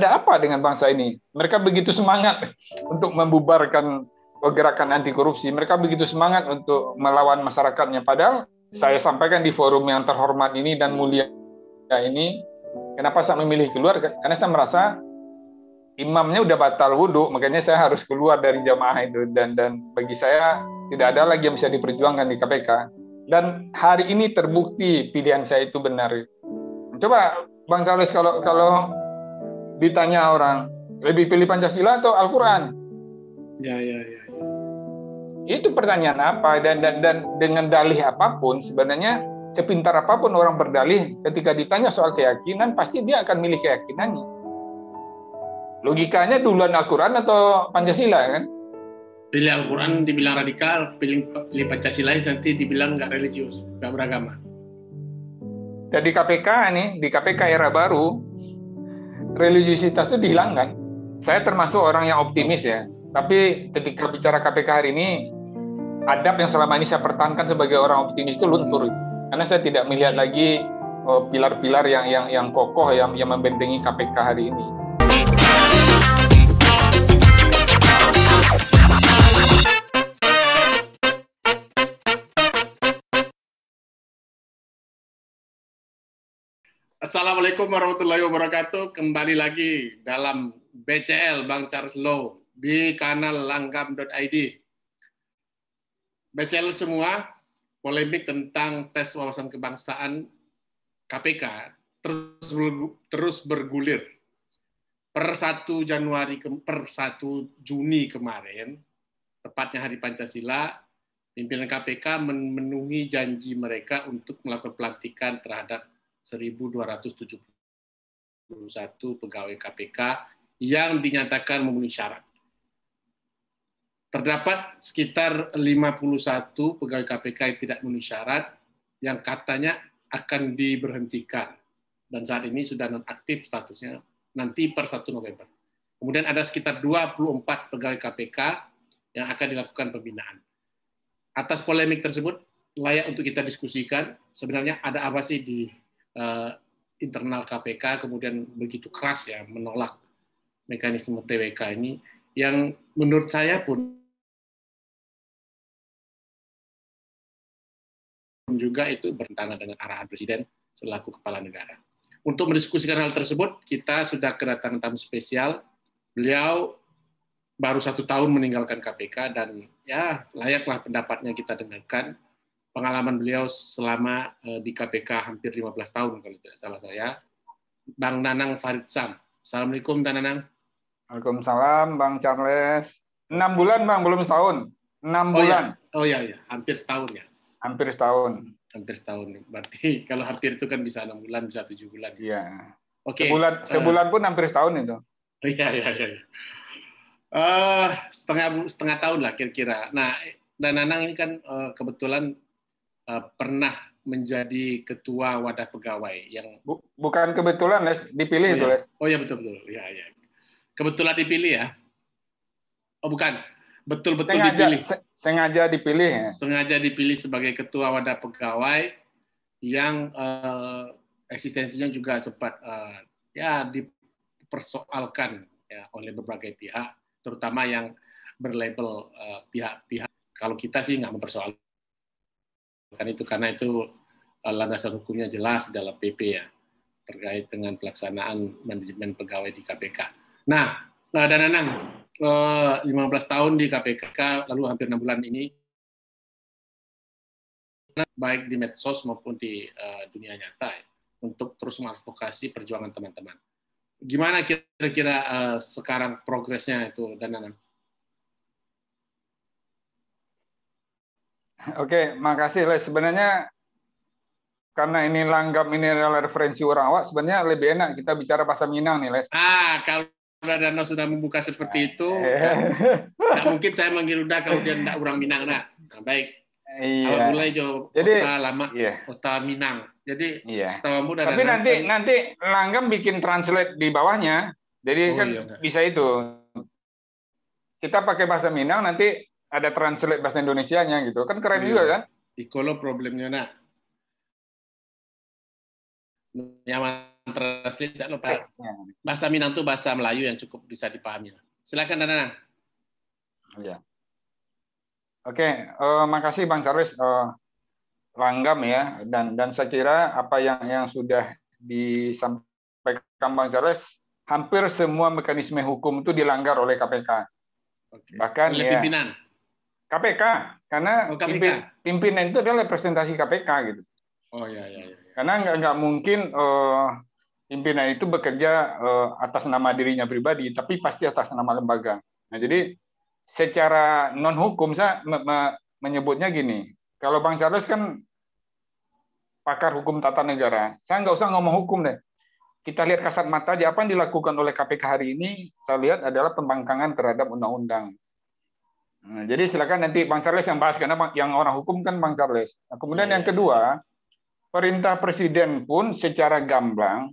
ada apa dengan bangsa ini? Mereka begitu semangat untuk membubarkan gerakan anti korupsi. Mereka begitu semangat untuk melawan masyarakatnya. Padahal saya sampaikan di forum yang terhormat ini dan mulia ini, kenapa saya memilih keluar? Karena saya merasa imamnya udah batal wudhu, makanya saya harus keluar dari jamaah itu. Dan dan bagi saya tidak ada lagi yang bisa diperjuangkan di KPK. Dan hari ini terbukti pilihan saya itu benar. Coba Bang Charles kalau kalau ditanya orang lebih pilih Pancasila atau Al-Quran? Ya, ya, ya, ya. Itu pertanyaan apa dan dan dan dengan dalih apapun sebenarnya sepintar apapun orang berdalih ketika ditanya soal keyakinan pasti dia akan milih keyakinannya. Logikanya duluan Al-Quran atau Pancasila kan? Pilih Al-Quran dibilang radikal, pilih, pilih Pancasila nanti dibilang nggak religius, nggak beragama. Jadi KPK nih, di KPK era baru, religiositas itu dihilangkan. Saya termasuk orang yang optimis ya, tapi ketika bicara KPK hari ini, adab yang selama ini saya pertahankan sebagai orang optimis itu luntur. Karena saya tidak melihat lagi oh, pilar-pilar yang yang yang kokoh yang yang membentengi KPK hari ini. Assalamualaikum warahmatullahi wabarakatuh. Kembali lagi dalam BCL Bang Charles Low di kanal langgam.id. BCL semua, polemik tentang tes wawasan kebangsaan KPK terus terus bergulir. Per 1 Januari per 1 Juni kemarin, tepatnya hari Pancasila, pimpinan KPK memenuhi janji mereka untuk melakukan pelantikan terhadap 1.271 pegawai KPK yang dinyatakan memenuhi syarat. Terdapat sekitar 51 pegawai KPK yang tidak memenuhi syarat yang katanya akan diberhentikan dan saat ini sudah nonaktif statusnya nanti per 1 November. Kemudian ada sekitar 24 pegawai KPK yang akan dilakukan pembinaan. Atas polemik tersebut layak untuk kita diskusikan sebenarnya ada apa sih di Eh, internal KPK kemudian begitu keras ya menolak mekanisme TWK ini yang menurut saya pun juga itu bertentangan dengan arahan Presiden selaku Kepala Negara. Untuk mendiskusikan hal tersebut, kita sudah kedatangan tamu spesial. Beliau baru satu tahun meninggalkan KPK dan ya layaklah pendapatnya kita dengarkan pengalaman beliau selama eh, di KPK hampir 15 tahun kalau tidak salah saya, Bang Nanang Farid Sam. Assalamualaikum Bang Nanang. Waalaikumsalam Bang Charles. Enam bulan Bang, belum setahun. Enam oh, iya. bulan. Ya. Oh iya, ya, hampir setahun ya. Hampir setahun. Hampir setahun. Berarti kalau hampir itu kan bisa enam bulan, bisa tujuh bulan. Iya. Oke. Okay. Sebulan, eh, sebulan uh, pun hampir setahun itu. Iya, iya, iya. Uh, setengah setengah tahun lah kira-kira. Nah, dan Nanang ini kan uh, kebetulan Eh, pernah menjadi ketua wadah pegawai yang bukan kebetulan Les dipilih oh, ya. Oh ya betul betul. Ya ya. Kebetulan dipilih ya. Oh bukan. Betul-betul sengaja, dipilih. sengaja dipilih. Ya. Sengaja dipilih sebagai ketua wadah pegawai yang uh, eksistensinya juga sempat uh, ya dipersoalkan ya oleh berbagai pihak, terutama yang berlabel pihak pihak-pihak. Kalau kita sih nggak mempersoalkan karena itu karena itu eh, landasan hukumnya jelas dalam PP ya terkait dengan pelaksanaan manajemen pegawai di KPK. Nah, dan Anang, 15 tahun di KPK, lalu hampir enam bulan ini, baik di medsos maupun di eh, dunia nyata, ya, untuk terus mengadvokasi perjuangan teman-teman. Gimana kira-kira eh, sekarang progresnya itu, dan Anang? Oke, makasih Les. Sebenarnya karena ini langgam ini adalah referensi orang awak, sebenarnya lebih enak kita bicara bahasa Minang nih Les. Ah, kalau Radano sudah membuka seperti itu, nah, mungkin saya manggil udah kalau dia tidak orang Minang nah. nah baik. Iya. mulai jauh Jadi, kota lama, iya. kota Minang. Jadi iya. setahu Tapi nanti nanti, nanti langgam bikin translate di bawahnya. Jadi oh, kan iya. bisa itu. Kita pakai bahasa Minang nanti ada translate bahasa Indonesianya gitu. Kan keren iya. juga kan? Ikolo problemnya nak. Nyaman translate tidak lupa. Iya. Bahasa Minang itu bahasa Melayu yang cukup bisa dipahami. Silakan Nana. Iya. Oke, okay, uh, eh, makasih Bang Charles uh, eh, langgam ya dan dan saya kira apa yang yang sudah disampaikan Bang Charles hampir semua mekanisme hukum itu dilanggar oleh KPK. Okay. Bahkan oleh ya, pimpinan. KPK karena oh, KPK. Pimpin, pimpinan itu adalah representasi KPK gitu. Oh ya ya. ya. Karena nggak nggak mungkin uh, pimpinan itu bekerja uh, atas nama dirinya pribadi, tapi pasti atas nama lembaga. Nah jadi secara non hukum saya me me menyebutnya gini. Kalau Bang Charles kan pakar hukum tata negara, saya nggak usah ngomong hukum deh. Kita lihat kasat mata aja apa yang dilakukan oleh KPK hari ini, saya lihat adalah pembangkangan terhadap undang-undang. Nah, jadi silakan nanti Bang Charles yang bahas karena yang orang hukum kan Bang Charles. Nah, kemudian yeah. yang iya. kedua, perintah presiden pun secara gamblang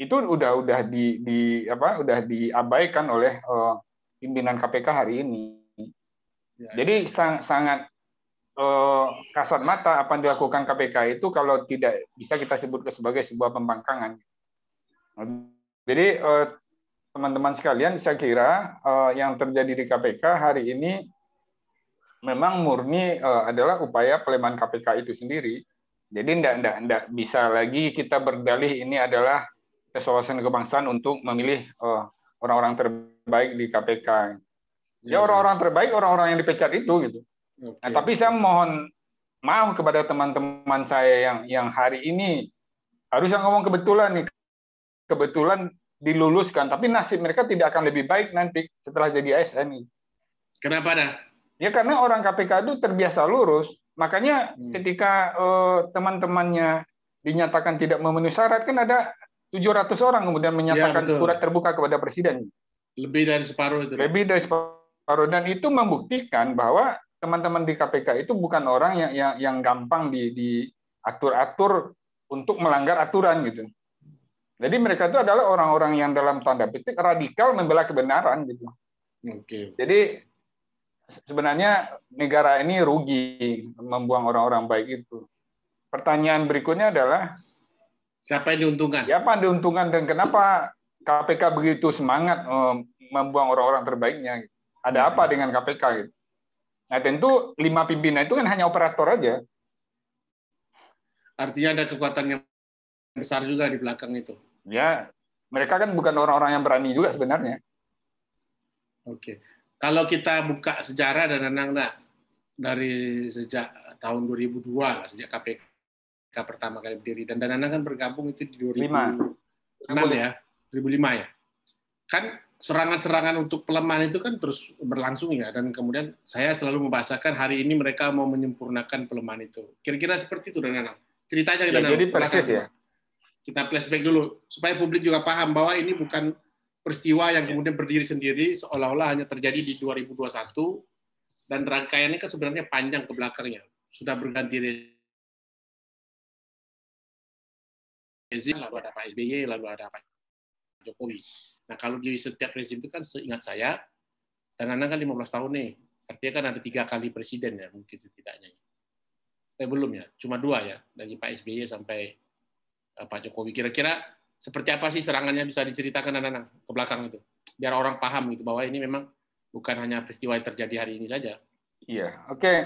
itu udah udah di, di apa udah diabaikan oleh uh, pimpinan KPK hari ini. Yeah. Iya. Jadi sang, sangat uh, kasat mata apa yang dilakukan KPK itu kalau tidak bisa kita sebut sebagai sebuah pembangkangan. Nah, jadi uh, teman-teman sekalian, saya kira uh, yang terjadi di KPK hari ini memang murni uh, adalah upaya pelemahan KPK itu sendiri. Jadi tidak tidak tidak bisa lagi kita berdalih ini adalah tes kebangsaan untuk memilih orang eh, orang-orang terbaik di KPK. Ya orang hmm. orang-orang terbaik, orang-orang yang dipecat itu gitu. Okay. Nah, tapi saya mohon maaf kepada teman-teman saya yang yang hari ini harus saya ngomong kebetulan nih kebetulan diluluskan, tapi nasib mereka tidak akan lebih baik nanti setelah jadi ASN. Kenapa dah? Ya karena orang KPK itu terbiasa lurus, makanya hmm. ketika eh, teman-temannya dinyatakan tidak memenuhi syarat kan ada 700 orang kemudian menyatakan ya, surat terbuka kepada presiden. Lebih dari separuh itu. Lebih dari separuh dan itu membuktikan bahwa teman-teman di KPK itu bukan orang yang yang, yang gampang di diatur-atur untuk melanggar aturan gitu. Jadi mereka itu adalah orang-orang yang dalam tanda petik radikal membela kebenaran gitu. Okay. Jadi sebenarnya negara ini rugi membuang orang-orang baik itu. Pertanyaan berikutnya adalah siapa yang diuntungkan? Siapa yang diuntungkan dan kenapa KPK begitu semangat eh, membuang orang-orang terbaiknya? Ada hmm. apa dengan KPK gitu? Nah tentu lima pimpinan itu kan hanya operator aja. Artinya ada kekuatan yang besar juga di belakang itu ya mereka kan bukan orang-orang yang berani juga sebenarnya. Oke, kalau kita buka sejarah dan anak nah, dari sejak tahun 2002 lah sejak KPK pertama kali berdiri dan dan kan bergabung itu di 2006 ya, 2005 ya. Kan serangan-serangan untuk pelemahan itu kan terus berlangsung ya dan kemudian saya selalu membahasakan hari ini mereka mau menyempurnakan pelemahan itu. Kira-kira seperti itu dan anak. Ceritanya dan Jadi persis ya kita flashback dulu supaya publik juga paham bahwa ini bukan peristiwa yang ya. kemudian berdiri sendiri seolah-olah hanya terjadi di 2021 dan rangkaiannya kan sebenarnya panjang ke belakangnya sudah berganti rezim lalu ada Pak SBY lalu ada Pak Jokowi nah kalau di setiap rezim itu kan seingat saya dan anak kan 15 tahun nih artinya kan ada tiga kali presiden ya mungkin setidaknya eh belum ya cuma dua ya dari Pak SBY sampai Eh, Pak Jokowi. Kira-kira seperti apa sih serangannya bisa diceritakan anak ke belakang itu, biar orang paham gitu bahwa ini memang bukan hanya peristiwa yang terjadi hari ini saja. Iya, oke. Okay.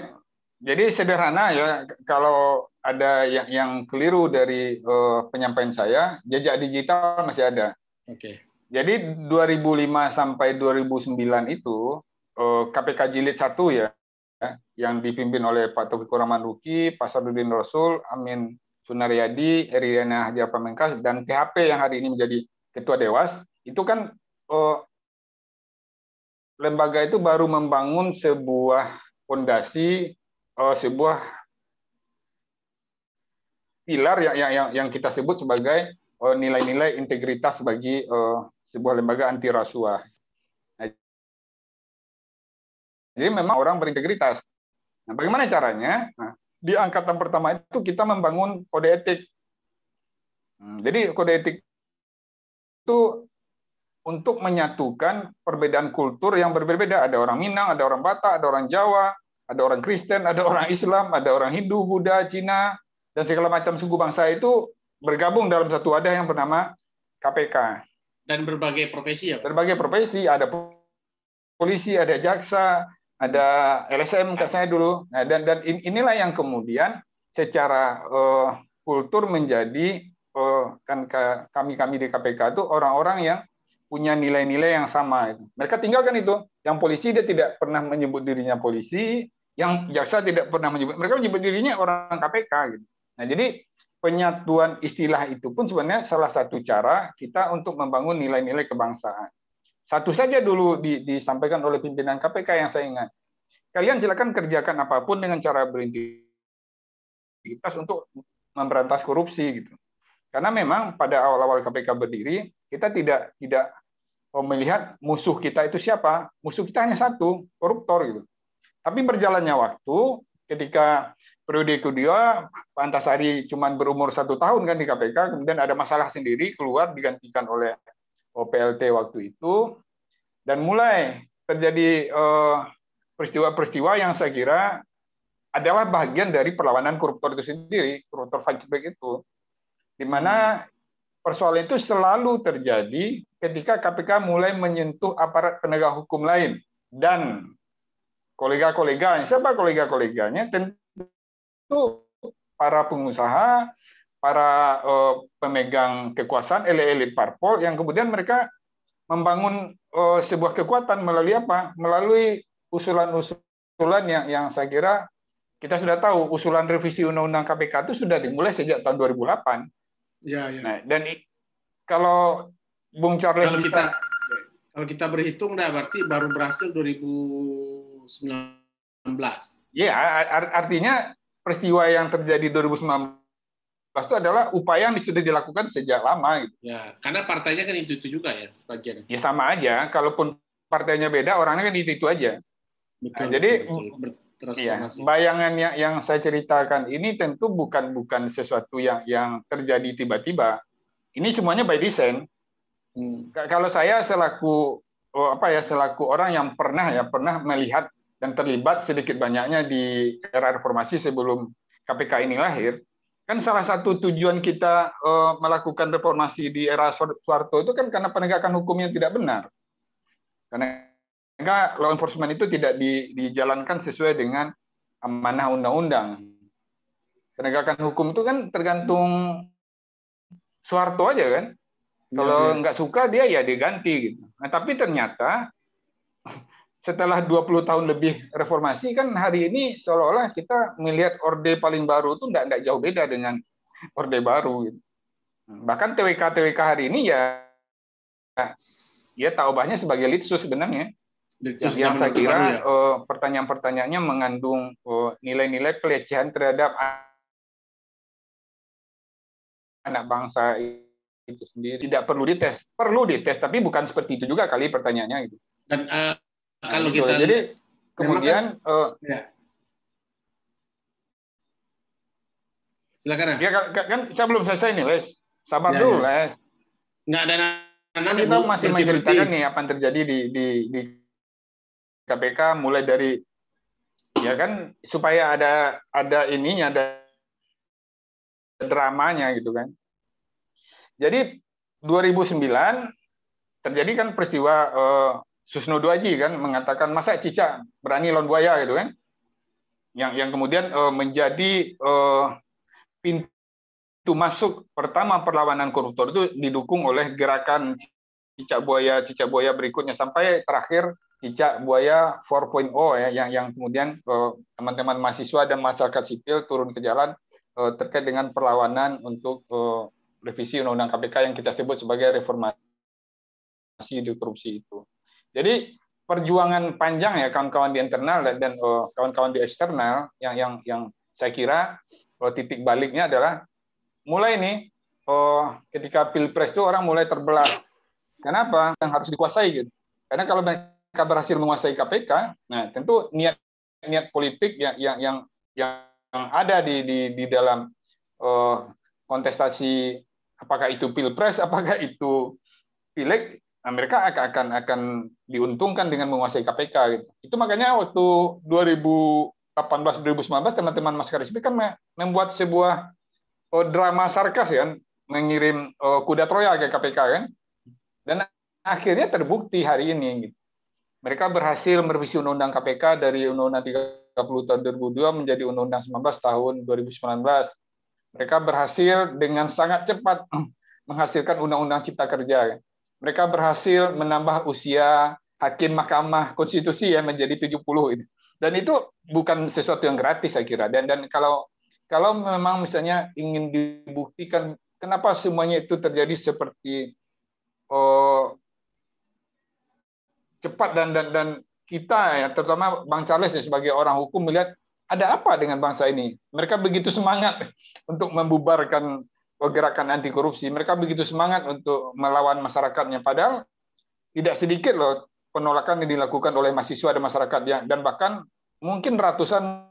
Jadi sederhana ya, kalau ada yang, yang keliru dari uh, penyampaian saya, jejak digital masih ada. Oke. Okay. Jadi 2005 sampai 2009 itu uh, eh, KPK Jilid satu ya, yang dipimpin oleh Pak Taufik Rahman Ruki, Pak Sabudin Rasul, Amin Sunaryadi, Eriana Hajar Pamengkas, dan THP yang hari ini menjadi Ketua Dewas, itu kan eh, lembaga itu baru membangun sebuah fondasi, eh, sebuah pilar yang, yang, ya, yang kita sebut sebagai eh, nilai-nilai eh, integritas bagi eh, sebuah lembaga anti rasuah. Nah, jadi memang orang berintegritas. Nah, bagaimana caranya? Nah, di angkatan pertama itu kita membangun kode etik. Hmm, jadi kode etik itu untuk menyatukan perbedaan kultur yang berbeda-beda. Ada orang Minang, ada orang Batak, ada orang Jawa, ada orang Kristen, ada orang Islam, ada orang Hindu, Buddha, Cina, dan segala macam suku bangsa itu bergabung dalam satu wadah yang bernama KPK. Dan berbagai profesi ya? Berbagai profesi, ada polisi, ada jaksa, ada LSM katanya ya. dulu. Nah, dan dan inilah yang kemudian secara uh, kultur menjadi uh, kan kami kami di KPK itu orang-orang yang punya nilai-nilai yang sama. Mereka tinggalkan itu. Yang polisi dia tidak pernah menyebut dirinya polisi, yang jaksa tidak pernah menyebut. Mereka menyebut dirinya orang KPK. Gitu. Nah, jadi penyatuan istilah itu pun sebenarnya salah satu cara kita untuk membangun nilai-nilai kebangsaan. Satu saja dulu disampaikan oleh pimpinan KPK yang saya ingat. Kalian silakan kerjakan apapun dengan cara berintegritas untuk memberantas korupsi gitu. Karena memang pada awal-awal KPK berdiri, kita tidak tidak melihat musuh kita itu siapa. Musuh kita hanya satu, koruptor gitu. Tapi berjalannya waktu, ketika periode kedua Pak Antasari cuma berumur satu tahun kan di KPK, kemudian ada masalah sendiri keluar digantikan oleh OPLT waktu itu dan mulai terjadi eh, peristiwa-peristiwa yang saya kira adalah bagian dari perlawanan koruptor itu sendiri, koruptor flashback itu. Di mana hmm. persoalan itu selalu terjadi ketika KPK mulai menyentuh aparat penegak hukum lain dan kolega koleganya siapa kolega-koleganya tentu para pengusaha, para uh, pemegang kekuasaan, elit-elit parpol yang kemudian mereka membangun uh, sebuah kekuatan melalui apa? Melalui usulan-usulan yang yang saya kira kita sudah tahu usulan revisi undang-undang KPK itu sudah dimulai sejak tahun 2008. Ya, ya. Nah, dan kalau Bung Charles kalau kita, kita kalau kita berhitung nah berarti baru berhasil 2019. Ya, artinya peristiwa yang terjadi 2019 Lepas adalah upaya yang sudah dilakukan sejak lama. Gitu. Ya, karena partainya kan itu, itu juga ya, bagian. Ya sama aja, kalaupun partainya beda, orangnya kan itu, itu aja. Betul, nah, jadi betul, betul. Iya, ya, bayangan yang, yang saya ceritakan ini tentu bukan bukan sesuatu yang yang terjadi tiba-tiba. Ini semuanya by design. Hmm. Kalau saya selaku oh, apa ya selaku orang yang pernah ya pernah melihat dan terlibat sedikit banyaknya di era reformasi sebelum KPK ini lahir, kan salah satu tujuan kita uh, melakukan reformasi di era Soeharto itu kan karena penegakan hukum yang tidak benar. Karena law enforcement itu tidak di, dijalankan sesuai dengan amanah undang-undang. Penegakan hukum itu kan tergantung Soeharto aja kan. Ya, Kalau ya. nggak suka dia ya diganti gitu. Nah, tapi ternyata setelah 20 tahun lebih reformasi kan hari ini seolah-olah kita melihat orde paling baru itu tidak tidak jauh beda dengan orde baru. Gitu. Bahkan TWK-TWK hari ini ya ya taubahnya sebagai litsus sebenarnya. Litsus yang, saya kira ya. Eh, pertanyaan-pertanyaannya mengandung eh, nilai-nilai pelecehan terhadap anak bangsa itu sendiri. Tidak perlu dites, perlu dites tapi bukan seperti itu juga kali pertanyaannya itu Dan uh, Nah, kalau gitu. kita jadi kemudian ya, uh, ya. silakan ya kan, kan, kan saya belum selesai nih wes sabar ya, dulu ya. les nggak ada nah, kita masih menceritakan nih apa yang terjadi di, di di KPK mulai dari ya kan supaya ada ada ininya ada dramanya gitu kan jadi 2009 terjadi kan peristiwa eh, Susno Duaji kan mengatakan masa cicak berani lawan buaya gitu kan. Yang yang kemudian uh, menjadi uh, pintu masuk pertama perlawanan koruptor itu didukung oleh gerakan cicak buaya cicak buaya berikutnya sampai terakhir cicak buaya 4.0 ya yang yang kemudian eh, teman-teman uh, mahasiswa dan masyarakat sipil turun ke jalan uh, terkait dengan perlawanan untuk uh, revisi undang-undang KPK yang kita sebut sebagai reformasi di korupsi itu. Jadi perjuangan panjang ya kawan-kawan di internal dan eh, kawan-kawan di eksternal yang yang yang saya kira eh, titik baliknya adalah mulai ini oh, eh, ketika pilpres itu orang mulai terbelah. Kenapa? Yang harus dikuasai gitu. Karena kalau mereka berhasil menguasai KPK, nah tentu niat niat politik yang yang yang yang ada di di di dalam oh, kontestasi apakah itu pilpres, apakah itu pileg Nah, mereka akan akan diuntungkan dengan menguasai KPK gitu. Itu makanya waktu 2018 2019 teman-teman Mas Karisbi kan membuat sebuah oh, drama sarkas kan mengirim oh, kuda Troya ke KPK kan. Dan akhirnya terbukti hari ini gitu. Mereka berhasil merevisi undang-undang KPK dari undang-undang 30 tahun 2002 menjadi undang-undang 19 tahun 2019. Mereka berhasil dengan sangat cepat menghasilkan undang-undang cipta kerja. Kan mereka berhasil menambah usia hakim Mahkamah Konstitusi yang menjadi 70 itu. Dan itu bukan sesuatu yang gratis saya kira. Dan dan kalau kalau memang misalnya ingin dibuktikan kenapa semuanya itu terjadi seperti oh, cepat dan dan dan kita ya terutama Bang Charles ya, sebagai orang hukum melihat ada apa dengan bangsa ini? Mereka begitu semangat untuk membubarkan gerakan anti korupsi. Mereka begitu semangat untuk melawan masyarakatnya. Padahal tidak sedikit loh penolakan yang dilakukan oleh mahasiswa dan masyarakat yang dan bahkan mungkin ratusan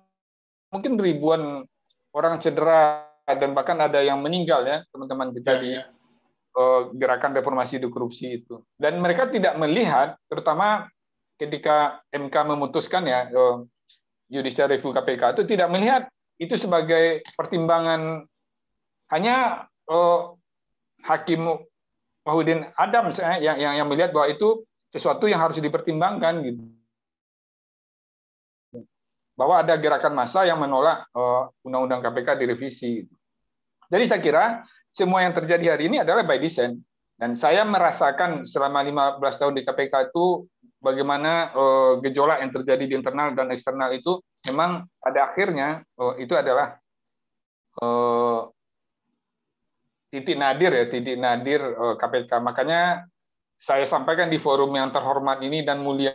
mungkin ribuan orang cedera dan bahkan ada yang meninggal ya teman-teman kita di ya, ya. Eh, gerakan reformasi di korupsi itu. Dan mereka tidak melihat terutama ketika MK memutuskan ya uh, judicial review KPK itu tidak melihat itu sebagai pertimbangan hanya uh, Hakim Mahudin Adam eh, yang, yang yang melihat bahwa itu sesuatu yang harus dipertimbangkan gitu. Bahwa ada gerakan massa yang menolak eh, undang-undang uh, KPK direvisi. Gitu. Jadi saya kira semua yang terjadi hari ini adalah by design dan saya merasakan selama 15 tahun di KPK itu bagaimana uh, gejolak yang terjadi di internal dan eksternal itu memang pada akhirnya uh, itu adalah uh, titik nadir ya, titik nadir KPK. Eh, makanya saya sampaikan di forum yang terhormat ini dan mulia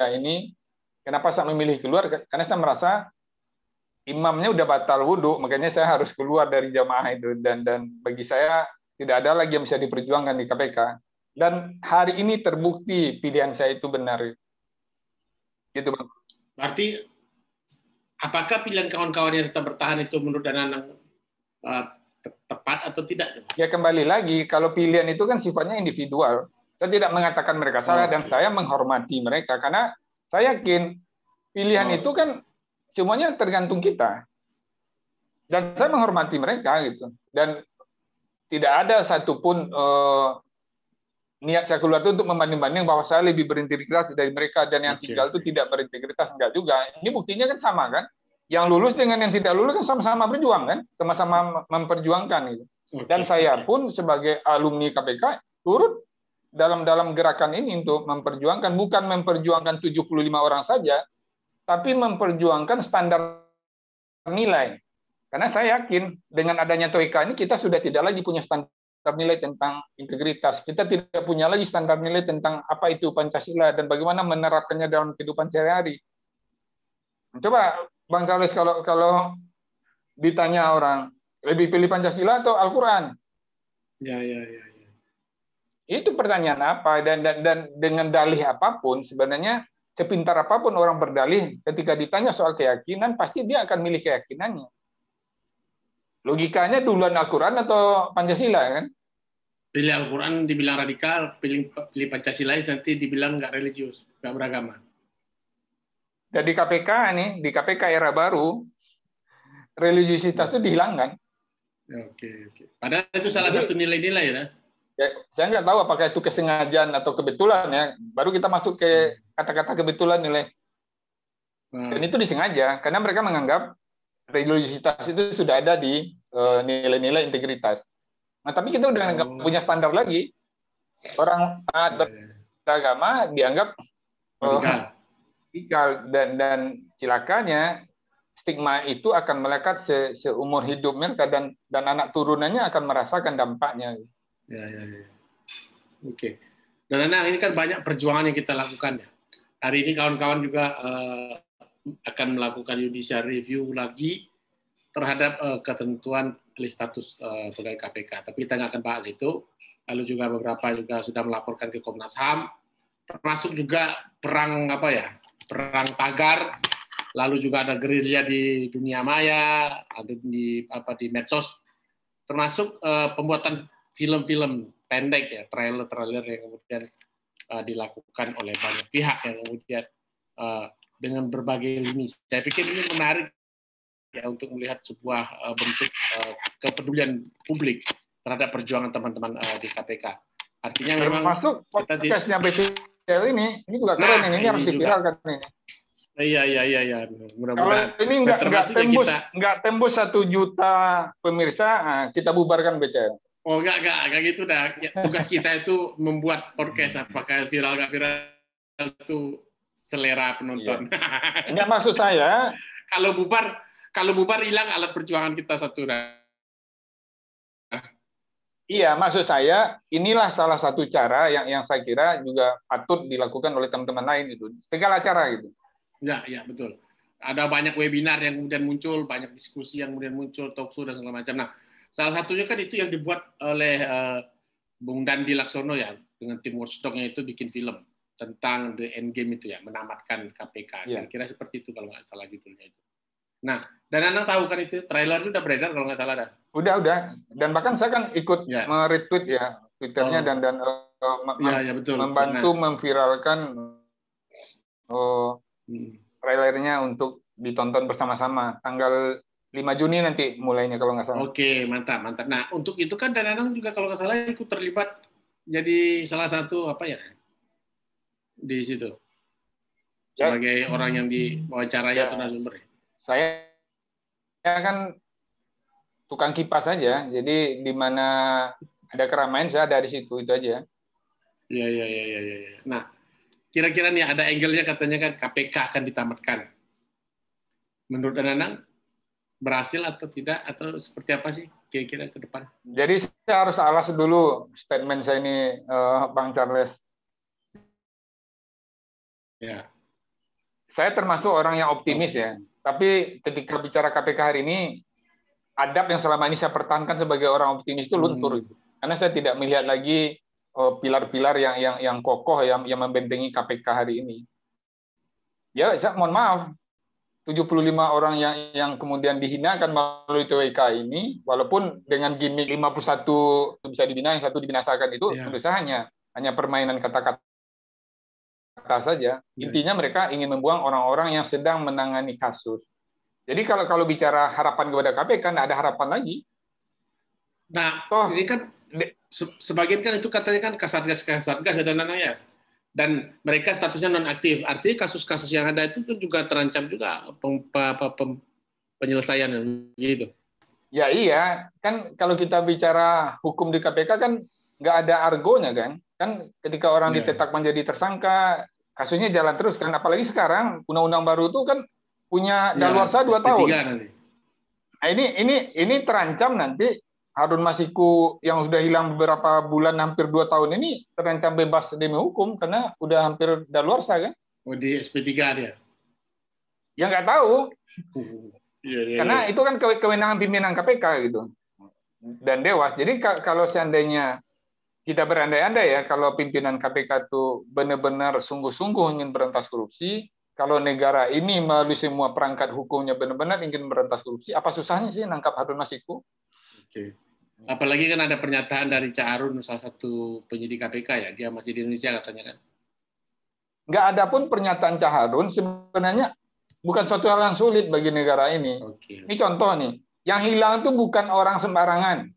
ini, kenapa saya memilih keluar? Karena saya merasa imamnya udah batal wudhu, makanya saya harus keluar dari jamaah itu. Dan dan bagi saya tidak ada lagi yang bisa diperjuangkan di KPK. Dan hari ini terbukti pilihan saya itu benar. Gitu, Bang. Berarti apakah pilihan kawan-kawan yang tetap bertahan itu menurut dan tepat atau tidak? Ya kembali lagi kalau pilihan itu kan sifatnya individual. Saya tidak mengatakan mereka salah oh, dan okay. saya menghormati mereka karena saya yakin pilihan oh. itu kan semuanya tergantung kita. Dan saya menghormati mereka gitu. Dan tidak ada satupun eh, niat saya keluar itu untuk membanding-banding bahwa saya lebih berintegritas dari mereka dan yang okay. tinggal itu tidak berintegritas enggak juga. Ini buktinya kan sama kan? yang lulus dengan yang tidak lulus kan sama-sama berjuang kan, sama-sama memperjuangkan gitu. Dan saya pun sebagai alumni KPK turut dalam dalam gerakan ini untuk memperjuangkan bukan memperjuangkan 75 orang saja, tapi memperjuangkan standar nilai. Karena saya yakin dengan adanya TOIKA ini kita sudah tidak lagi punya standar nilai tentang integritas. Kita tidak punya lagi standar nilai tentang apa itu Pancasila dan bagaimana menerapkannya dalam kehidupan sehari-hari. Coba Bang Charles kalau kalau ditanya orang lebih pilih Pancasila atau Al-Qur'an? Ya, ya, ya, ya. Itu pertanyaan apa dan dan, dan dengan dalih apapun sebenarnya sepintar apapun orang berdalih ketika ditanya soal keyakinan pasti dia akan milih keyakinannya. Logikanya duluan Al-Qur'an atau Pancasila kan? Pilih Al-Quran dibilang radikal, pilih Pancasila nanti dibilang nggak religius, nggak beragama. Ya, di KPK nih di KPK era baru religiositas itu dihilangkan. Ya, oke, oke. Padahal itu salah Jadi, satu nilai-nilai ya. ya. Saya nggak tahu apakah itu kesengajaan atau kebetulan ya. Baru kita masuk ke hmm. kata-kata kebetulan nilai. Hmm. Dan itu disengaja karena mereka menganggap religiositas itu sudah ada di eh, nilai-nilai uh, integritas. Nah, tapi kita udah nggak hmm. punya standar lagi. Orang taat ya, beragama dianggap uh, dan, dan cilakanya stigma itu akan melekat se, seumur hidup mereka dan dan anak turunannya akan merasakan dampaknya. Ya, ya, ya. Oke. Okay. Dan anak ini kan banyak perjuangan yang kita lakukan ya. Hari ini kawan-kawan juga uh, akan melakukan judicial review lagi terhadap uh, ketentuan status uh, eh, KPK. Tapi kita nggak akan bahas itu. Lalu juga beberapa juga sudah melaporkan ke Komnas Ham, termasuk juga perang apa ya perang tagar, lalu juga ada gerilya di dunia maya, ada di apa di medsos, termasuk uh, pembuatan film-film pendek ya, trailer-trailer yang kemudian uh, dilakukan oleh banyak pihak yang kemudian uh, dengan berbagai lini. Saya pikir ini menarik ya untuk melihat sebuah uh, bentuk uh, kepedulian publik terhadap perjuangan teman-teman uh, di KPK. Artinya memang termasuk podcastnya BC ini, ini juga keren nah, ini, ini nah, harus dipiralkan ini. Iya iya iya iya. Mudah-mudahan. Kalau ini nggak nggak tembus nggak kita... tembus satu juta pemirsa, nah, kita bubarkan BCL. Oh nggak nggak nggak gitu dah. Ya, tugas kita itu membuat podcast apakah viral nggak viral itu selera penonton. Iya. nggak maksud saya. kalau bubar kalau bubar hilang alat perjuangan kita satu dah. Iya, maksud saya inilah salah satu cara yang yang saya kira juga patut dilakukan oleh teman-teman lain itu segala cara gitu. Ya, ya betul. Ada banyak webinar yang kemudian muncul, banyak diskusi yang kemudian muncul, talkshow dan segala macam. Nah, salah satunya kan itu yang dibuat oleh uh, Bung Dandi Laksono ya dengan tim Watchdognya itu bikin film tentang the end game itu ya, menamatkan KPK. Iya. Kira-kira seperti itu kalau nggak salah judulnya itu. Nah, dan anda tahu kan itu trailer itu udah beredar kalau nggak salah dah. Udah, udah. Dan bahkan saya kan ikut ya. meretweet ya twitternya oh. dan dan uh, ya, ya, betul. membantu nah. memviralkan uh, trailernya untuk ditonton bersama-sama tanggal 5 Juni nanti mulainya kalau nggak salah. Oke, mantap, mantap. Nah, untuk itu kan dan anak juga kalau nggak salah ikut terlibat jadi salah satu apa ya di situ ya. sebagai ya. orang yang diwawancara ya. atau narasumber. Ya? saya kan tukang kipas saja, Jadi di mana ada keramaian saya dari situ itu aja. Ya ya ya ya Ya. Nah, kira-kira nih ada angle-nya katanya kan KPK akan ditamatkan. Menurut Anang berhasil atau tidak atau seperti apa sih kira-kira ke depan? Jadi saya harus alas dulu statement saya ini eh, Bang Charles. Ya. Saya termasuk orang yang optimis ya. Tapi ketika bicara KPK hari ini, adab yang selama ini saya pertahankan sebagai orang optimis itu luntur. Hmm. Karena saya tidak melihat lagi oh, pilar-pilar yang yang yang kokoh yang yang membentengi KPK hari ini. Ya, saya mohon maaf, 75 orang yang yang kemudian dihinakan melalui TWK ini, walaupun dengan gimmick 51 bisa dibina, yang satu dibinasakan itu, yeah. menurut hanya hanya permainan kata-kata Kata saja. Iya. Intinya mereka ingin membuang orang-orang yang sedang menangani kasus. Jadi kalau kalau bicara harapan kepada KPK, tidak ada harapan lagi. Nah, Toh, ini kan sebagian kan itu katanya kan kasatgas kasatgas dan lain-lain ya. Dan mereka statusnya non aktif. Artinya kasus-kasus yang ada itu juga terancam juga pem, pem, pem, penyelesaian gitu. Ya iya, kan kalau kita bicara hukum di KPK kan nggak ada argonya kan. Kan ketika orang yeah. ditetap menjadi tersangka, kasusnya jalan terus kan. Apalagi sekarang undang-undang baru itu kan punya iya, daluarsa yeah, dua tahun. Nah, ini ini ini terancam nanti Harun Masiku yang sudah hilang beberapa bulan hampir dua tahun ini terancam bebas demi hukum karena udah hampir daluarsa kan? Oh di SP3 dia? Ya nggak tahu. Iya, iya, karena itu kan kewenangan pimpinan KPK gitu dan dewas. Jadi kalau seandainya kita berandai-andai ya kalau pimpinan KPK itu benar-benar sungguh-sungguh ingin berantas korupsi, kalau negara ini melalui semua perangkat hukumnya benar-benar ingin berantas korupsi, apa susahnya sih nangkap Harun Masiku? Oke. Apalagi kan ada pernyataan dari Cak Arun, salah satu penyidik KPK ya, dia masih di Indonesia katanya kan? Nggak ada pun pernyataan Cak Harun, sebenarnya bukan suatu hal yang sulit bagi negara ini. Oke. Ini contoh nih, yang hilang itu bukan orang sembarangan,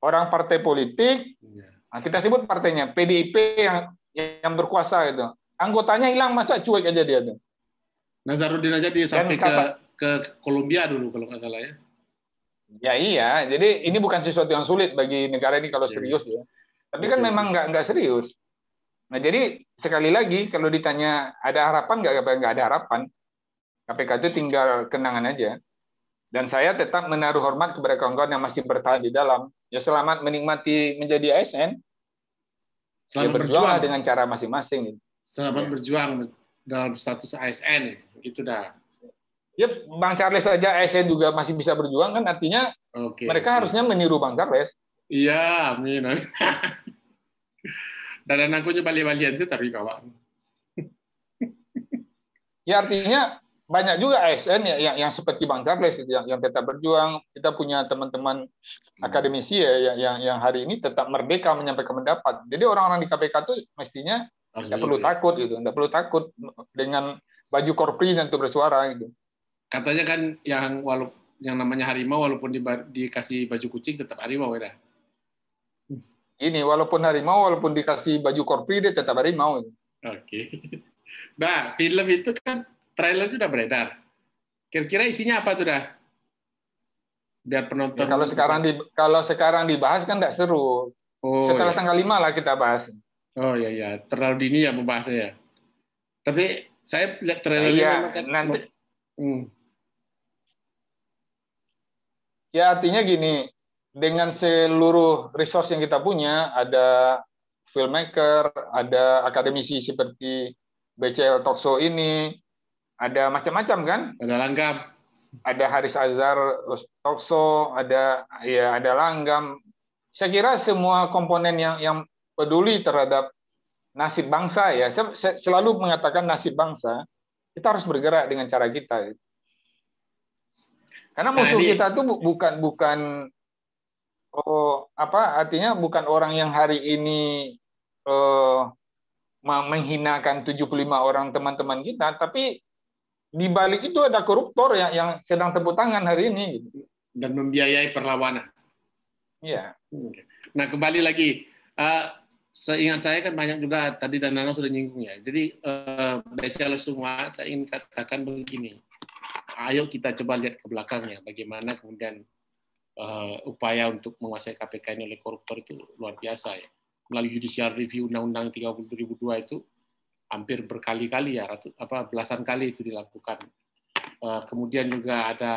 orang partai politik, Nah, kita sebut partainya PDIP yang yang berkuasa itu. Anggotanya hilang masa cuek aja dia tuh. Nazarudin aja dia sampai ke ke Kolombia dulu kalau nggak salah ya. Ya iya, jadi ini bukan sesuatu yang sulit bagi negara ini kalau iya. serius ya. Tapi kan memang nggak nggak serius. Nah jadi sekali lagi kalau ditanya ada harapan nggak nggak ada harapan. KPK itu tinggal kenangan aja. Dan saya tetap menaruh hormat kepada kawan-kawan yang masih bertahan di dalam. Ya selamat menikmati menjadi ASN. Ya, selamat ya, berjuang dengan cara masing-masing. Selamat ya. berjuang dalam status ASN, itu dah. Ya, Bang Charles saja ASN juga masih bisa berjuang kan artinya okay, mereka okay. harusnya meniru Bang Charles. Iya, amin. Dan anakku nyebali balian sih tapi kawan. ya artinya banyak juga ASN ya, yang, yang seperti Bang Charles yang, yang tetap berjuang. Kita punya teman-teman hmm. akademisi ya yang, yang yang hari ini tetap merdeka menyampaikan pendapat. Jadi orang-orang di KPK itu mestinya tidak perlu ya. takut gitu, tidak perlu takut dengan baju korpri dan untuk bersuara gitu. Katanya kan yang walau yang namanya harimau walaupun di, dikasih baju kucing tetap harimau ya. Ini walaupun harimau walaupun dikasih baju korpri dia tetap harimau. Oke. Oke. Nah, film itu kan trailer itu udah beredar. Kira-kira isinya apa tuh dah? Biar penonton. Ya, kalau sekarang di kalau sekarang dibahas kan tidak seru. Oh, Setelah iya. tanggal 5 lah kita bahas. Oh iya iya, terlalu dini ya membahasnya ya. Tapi saya lihat trailernya iya, kan nanti. Hmm. Ya artinya gini, dengan seluruh resource yang kita punya, ada filmmaker, ada akademisi seperti BCL Tokso ini, ada macam-macam kan? Ada langgam. Ada Haris Azhar, Tokso, ada ya ada langgam. Saya kira semua komponen yang yang peduli terhadap nasib bangsa ya. Saya selalu mengatakan nasib bangsa, kita harus bergerak dengan cara kita. Karena nah, musuh nah, kita itu bukan bukan oh apa artinya bukan orang yang hari ini oh, menghinakan 75 orang teman-teman kita, tapi di balik itu ada koruptor yang, yang sedang tepuk tangan hari ini dan membiayai perlawanan. Iya. Nah kembali lagi, uh, seingat saya kan banyak juga tadi dan Nana sudah nyinggung ya. Jadi uh, semua, saya ingin katakan begini, ayo kita coba lihat ke belakangnya, bagaimana kemudian uh, upaya untuk menguasai KPK ini oleh koruptor itu luar biasa ya. Melalui judicial review Undang-Undang 30 2002 itu hampir berkali-kali ya ratu, apa belasan kali itu dilakukan eh, kemudian juga ada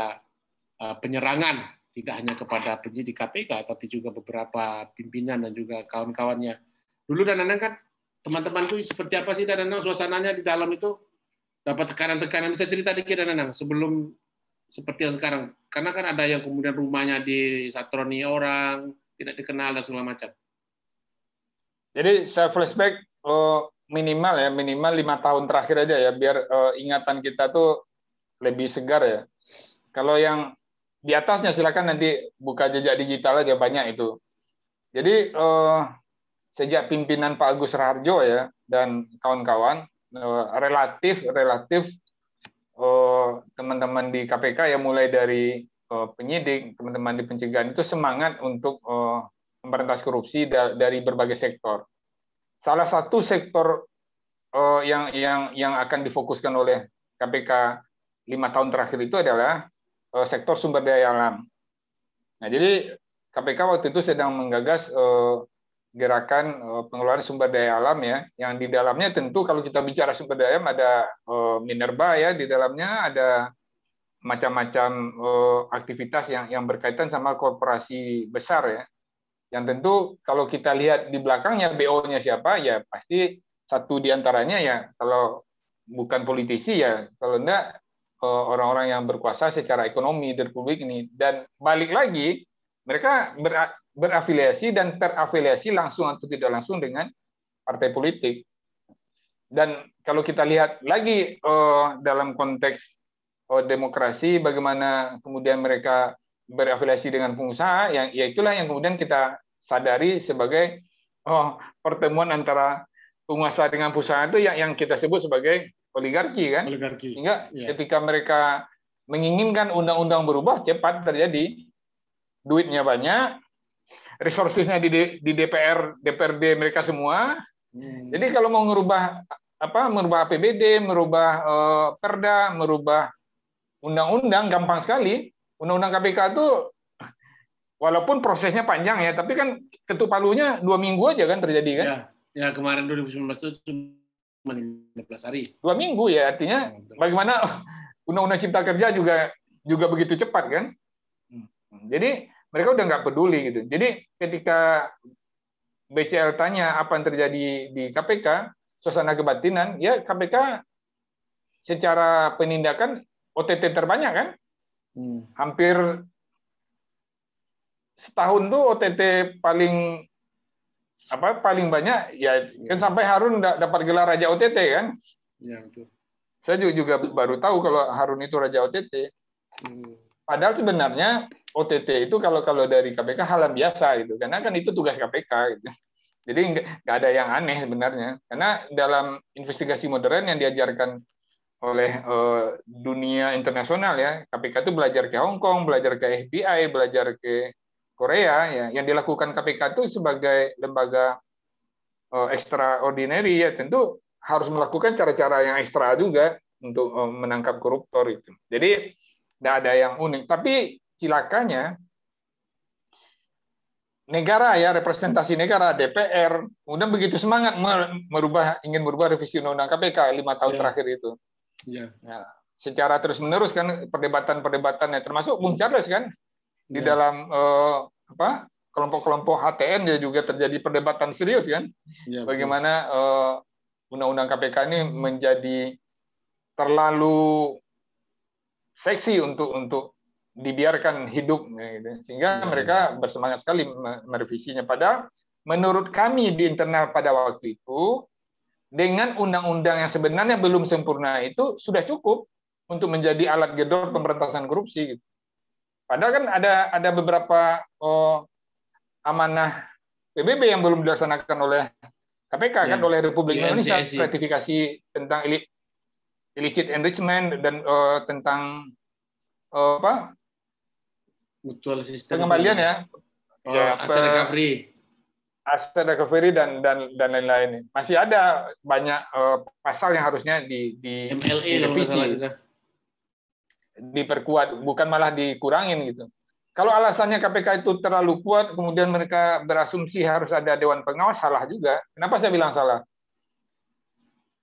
eh, penyerangan tidak hanya kepada penyidik KPK tapi juga beberapa pimpinan dan juga kawan-kawannya dulu dan Danang kan teman-teman itu seperti apa sih dan Danang suasananya di dalam itu dapat tekanan-tekanan bisa cerita dikit dan Danang sebelum seperti yang sekarang karena kan ada yang kemudian rumahnya di satroni orang tidak dikenal dan segala macam jadi saya flashback eh, minimal ya minimal lima tahun terakhir aja ya biar uh, ingatan kita tuh lebih segar ya. Kalau yang di atasnya silakan nanti buka jejak digital aja banyak itu. Jadi uh, sejak pimpinan Pak Agus Raharjo ya dan kawan-kawan uh, relatif relatif teman teman-teman di KPK ya mulai dari uh, penyidik teman-teman di pencegahan itu semangat untuk uh, memberantas korupsi dari berbagai sektor salah satu sektor uh, yang yang yang akan difokuskan oleh KPK lima tahun terakhir itu adalah uh, sektor sumber daya alam. Nah, jadi KPK waktu itu sedang menggagas uh, gerakan uh, pengelolaan sumber daya alam ya, yang di dalamnya tentu kalau kita bicara sumber daya alam ada uh, minerba ya, di dalamnya ada macam-macam uh, aktivitas yang yang berkaitan sama korporasi besar ya. Yang tentu kalau kita lihat di belakangnya BO-nya siapa, ya pasti satu diantaranya ya kalau bukan politisi ya kalau enggak eh, orang-orang yang berkuasa secara ekonomi di republik ini. Dan balik lagi mereka berafiliasi dan terafiliasi langsung atau tidak langsung dengan partai politik. Dan kalau kita lihat lagi eh, dalam konteks eh, demokrasi, bagaimana kemudian mereka berafiliasi dengan pengusaha yang ya itulah yang kemudian kita sadari sebagai oh pertemuan antara penguasa dengan pengusaha itu yang yang kita sebut sebagai oligarki kan oligarki sehingga yeah. ketika mereka menginginkan undang-undang berubah cepat terjadi duitnya banyak resourcesnya di di DPR DPRD mereka semua hmm. jadi kalau mau merubah apa merubah APBD merubah eh, perda merubah undang-undang gampang sekali Undang-undang KPK itu walaupun prosesnya panjang ya, tapi kan ketuk palunya dua minggu aja kan terjadi kan? Ya, ya kemarin 2019 itu cuma 15 hari. Dua minggu ya, artinya iya, bagaimana Undang-Undang Cipta Kerja juga juga begitu cepat kan? Hmm. Jadi mereka udah nggak peduli gitu. Jadi ketika BCL tanya apa yang terjadi di KPK, suasana kebatinan, ya KPK secara penindakan OTT terbanyak kan? Hmm. Hampir setahun tuh OTT paling apa paling banyak ya, ya. kan sampai Harun dapat gelar Raja OTT kan? Iya betul. Saya juga baru tahu kalau Harun itu Raja OTT. Hmm. Padahal sebenarnya OTT itu kalau kalau dari KPK hal yang biasa gitu, karena kan itu tugas KPK gitu. Jadi nggak ada yang aneh sebenarnya, karena dalam investigasi modern yang diajarkan oleh uh, dunia internasional ya. KPK itu belajar ke Hong Kong, belajar ke FBI, belajar ke Korea ya. Yang dilakukan KPK itu sebagai lembaga uh, extraordinary ya tentu harus melakukan cara-cara yang ekstra juga untuk uh, menangkap koruptor itu. Jadi tidak ada yang unik. Tapi cilakanya negara ya representasi negara DPR kemudian begitu semangat merubah ingin merubah revisi undang-undang KPK lima tahun ya. terakhir itu Iya. Ya. secara terus menerus kan perdebatan-perdebatannya termasuk Bung Charles kan di ya. dalam eh, apa kelompok-kelompok HTN dia juga terjadi perdebatan serius kan ya, bagaimana eh, undang-undang KPK ini menjadi terlalu seksi untuk untuk dibiarkan hidup ya gitu. sehingga ya, mereka iya. bersemangat sekali merevisinya pada menurut kami di internal pada waktu itu dengan undang-undang yang sebenarnya belum sempurna itu sudah cukup untuk menjadi alat gedor pemberantasan korupsi. Gitu. Padahal kan ada ada beberapa oh, amanah PBB yang belum dilaksanakan oleh KPK ya. kan iya. oleh Republik iya, Indonesia ratifikasi tentang illicit enrichment dan oh, tentang oh, apa mutual sistem pengembalian ya, ya recovery aset recovery dan dan dan lain-lain. Masih ada banyak uh, pasal yang harusnya di di revisi, direvisi. Diperkuat bukan malah dikurangin gitu. Kalau alasannya KPK itu terlalu kuat kemudian mereka berasumsi harus ada dewan pengawas salah juga. Kenapa saya bilang salah?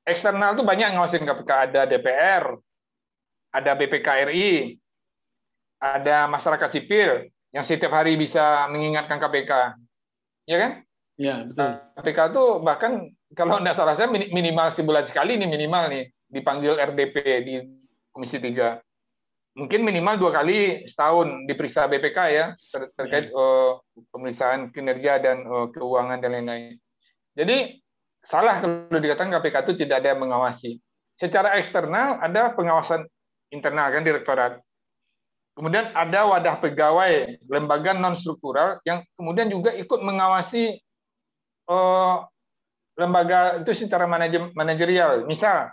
Eksternal itu banyak ngawasin KPK, ada DPR, ada BPKRI, ada masyarakat sipil yang setiap hari bisa mengingatkan KPK. Ya kan? Ya, betul. Nah, KPK itu bahkan kalau tidak salah saya minimal sebulan sekali ini minimal nih dipanggil RDP di Komisi 3. Mungkin minimal dua kali setahun diperiksa BPK ya ter terkait ya. Uh, pemeriksaan kinerja dan uh, keuangan dan lain-lain. Jadi salah kalau dikatakan KPK itu tidak ada yang mengawasi. Secara eksternal ada pengawasan internal kan direktorat. Kemudian ada wadah pegawai lembaga non struktural yang kemudian juga ikut mengawasi uh, lembaga itu secara manajerial. Misal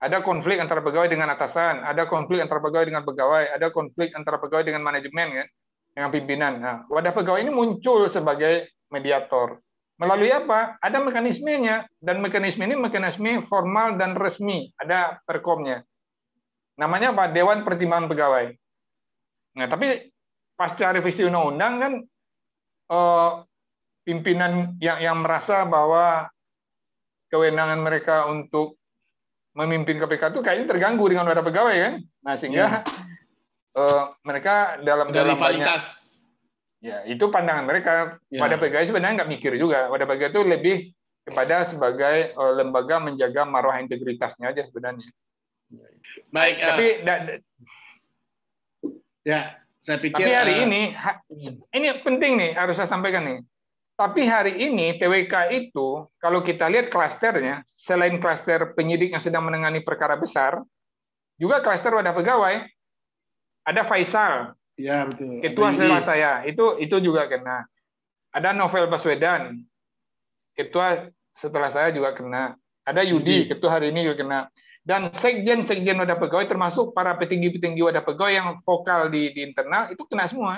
ada konflik antara pegawai dengan atasan, ada konflik antara pegawai dengan pegawai, ada konflik antara pegawai dengan manajemen kan, dengan pimpinan. Nah, wadah pegawai ini muncul sebagai mediator. Melalui apa? Ada mekanismenya dan mekanisme ini mekanisme formal dan resmi, ada perkomnya. Namanya apa? Dewan Pertimbangan Pegawai. Nah, tapi pasca revisi undang-undang kan eh, pimpinan yang yang merasa bahwa kewenangan mereka untuk memimpin KPK itu kayaknya terganggu dengan wadah pegawai kan. Nah, sehingga ya. uh, mereka dalam dalam rivalitas. Ya, itu pandangan mereka. ya. Wadah pegawai sebenarnya nggak mikir juga. Wadah pegawai itu lebih kepada sebagai uh, lembaga menjaga marwah integritasnya aja sebenarnya. Baik, uh, tapi da, da, ya, saya pikir Tapi hari uh, ini ha, ini penting nih harus saya sampaikan nih. Tapi hari ini TWK itu, kalau kita lihat klasternya, selain klaster penyidik yang sedang menangani perkara besar, juga klaster wadah pegawai. Ada Faisal, ya, betul. ketua selera saya, itu itu juga kena. Ada Novel Baswedan, ketua setelah saya juga kena. Ada Yudi, ketua hari ini juga kena. Dan sekjen-sekjen wadah pegawai termasuk para petinggi-petinggi wadah pegawai yang vokal di, di internal itu kena semua.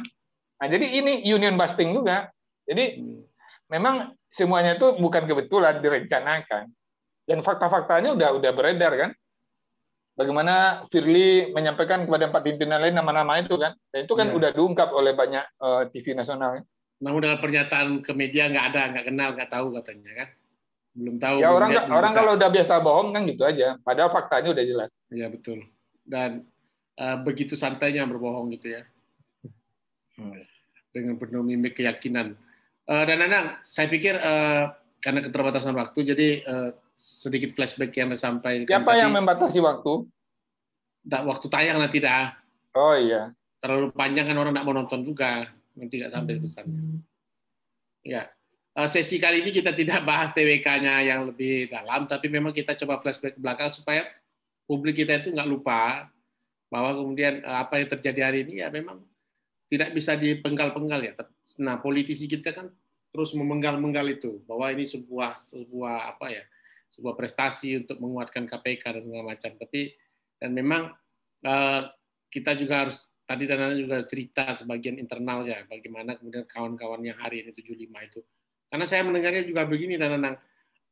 Nah, jadi ini union busting juga. Jadi hmm memang semuanya itu bukan kebetulan direncanakan dan fakta-faktanya udah udah beredar kan bagaimana Firly menyampaikan kepada empat pimpinan lain nama-nama itu kan dan itu kan ya. udah diungkap oleh banyak uh, eh, TV nasional kan? namun dengan pernyataan ke media nggak ada nggak kenal nggak tahu katanya kan belum tahu ya orang lihat, orang kalau udah biasa bohong kan gitu aja padahal faktanya udah jelas ya betul dan uh, begitu santainya berbohong gitu ya hmm. dengan penuh mimik keyakinan Uh, dan Nanang, saya pikir uh, karena keterbatasan waktu, jadi uh, sedikit flashback yang sampai. Kan Siapa yang membatasi waktu? Tak, waktu tayang lah tidak. Oh iya. Terlalu panjang kan orang tidak mau nonton juga, nanti nggak sampai pesannya. Ya. sesi kali ini kita tidak bahas TWK-nya yang lebih dalam, tapi memang kita coba flashback ke belakang supaya publik kita itu nggak lupa bahwa kemudian apa yang terjadi hari ini ya memang tidak bisa dipenggal-penggal ya. Nah, politisi kita kan terus memenggal-menggal itu bahwa ini sebuah sebuah apa ya? sebuah prestasi untuk menguatkan KPK dan segala macam. Tapi dan memang eh, kita juga harus tadi dan juga cerita sebagian internal ya bagaimana kemudian kawan-kawan yang hari ini 75 itu. Karena saya mendengarnya juga begini dan Anang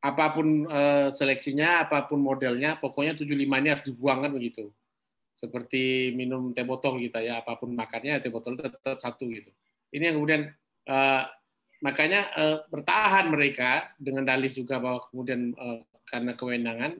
apapun eh, seleksinya, apapun modelnya, pokoknya 75 ini harus dibuang kan begitu seperti minum teh botol gitu ya apapun makannya teh botol tetap satu gitu ini yang kemudian uh, makanya uh, bertahan mereka dengan dalih juga bahwa kemudian uh, karena kewenangan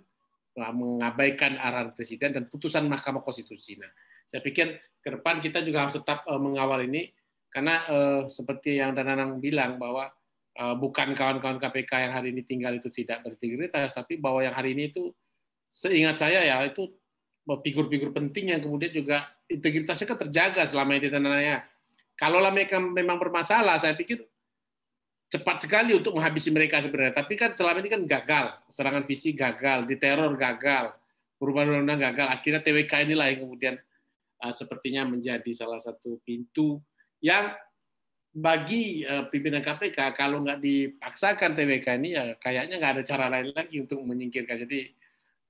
mengabaikan arahan presiden dan putusan Mahkamah Konstitusi. Nah, saya pikir ke depan kita juga harus tetap uh, mengawal ini karena uh, seperti yang Dananang bilang bahwa uh, bukan kawan-kawan KPK yang hari ini tinggal itu tidak berintegritas, tapi bahwa yang hari ini itu seingat saya ya itu figur-figur penting yang kemudian juga integritasnya kan terjaga selama ini Kalau lah mereka memang bermasalah, saya pikir cepat sekali untuk menghabisi mereka sebenarnya. Tapi kan selama ini kan gagal, serangan visi gagal, diteror gagal, perubahan undang-undang gagal. Akhirnya TWK inilah yang kemudian uh, sepertinya menjadi salah satu pintu yang bagi uh, pimpinan KPK kalau nggak dipaksakan TWK ini ya kayaknya nggak ada cara lain lagi untuk menyingkirkan. Jadi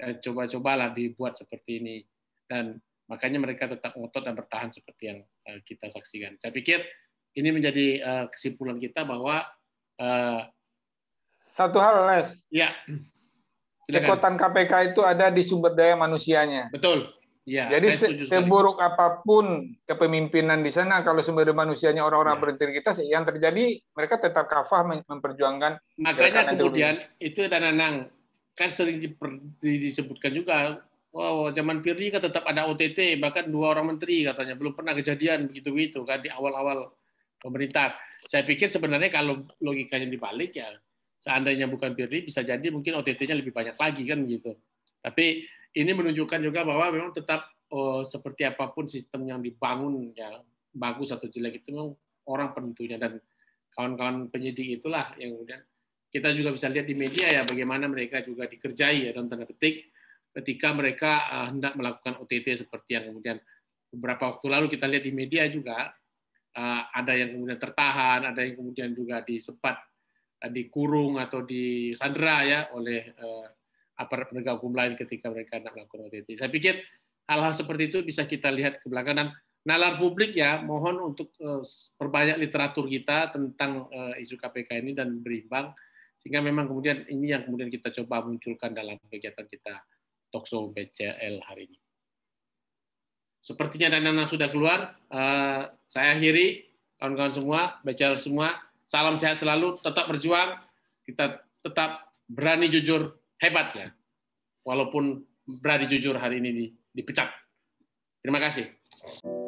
Eh, coba-cobalah dibuat seperti ini dan makanya mereka tetap ngotot dan bertahan seperti yang eh, kita saksikan. Saya pikir ini menjadi eh, kesimpulan kita bahwa satu hal les. Ya. Kekuatan KPK itu ada di sumber daya manusianya. Betul. Ya, Jadi seburuk apapun kepemimpinan di sana, kalau sumber daya manusianya orang-orang ya. berintegritas, yang terjadi mereka tetap kafah memperjuangkan. Makanya kemudian itu dan Nanang kan sering disebutkan juga wow zaman Firly kan tetap ada OTT bahkan dua orang menteri katanya belum pernah kejadian begitu begitu kan di awal-awal pemerintah saya pikir sebenarnya kalau logikanya dibalik ya seandainya bukan Firly bisa jadi mungkin OTT-nya lebih banyak lagi kan gitu tapi ini menunjukkan juga bahwa memang tetap oh, seperti apapun sistem yang dibangun ya bagus atau jelek itu memang orang penentunya dan kawan-kawan penyidik itulah yang kemudian kita juga bisa lihat di media ya bagaimana mereka juga dikerjai ya dalam tanda petik ketika mereka eh, hendak melakukan OTT seperti yang kemudian beberapa waktu lalu kita lihat di media juga eh, ada yang kemudian tertahan, ada yang kemudian juga disempat uh, dikurung atau disandra ya oleh aparat penegak hukum lain ketika mereka hendak melakukan OTT. Saya pikir hal-hal seperti itu bisa kita lihat ke belakang dan nalar publik ya mohon untuk perbanyak literatur kita tentang isu KPK ini dan berimbang sehingga memang kemudian ini yang kemudian kita coba munculkan dalam kegiatan kita Tokso BCL hari ini. Sepertinya dana sudah keluar. Eh, saya akhiri, kawan-kawan semua, BCL semua. Salam sehat selalu, tetap berjuang, kita tetap berani jujur, hebat ya. Walaupun berani jujur hari ini dipecat. Terima kasih.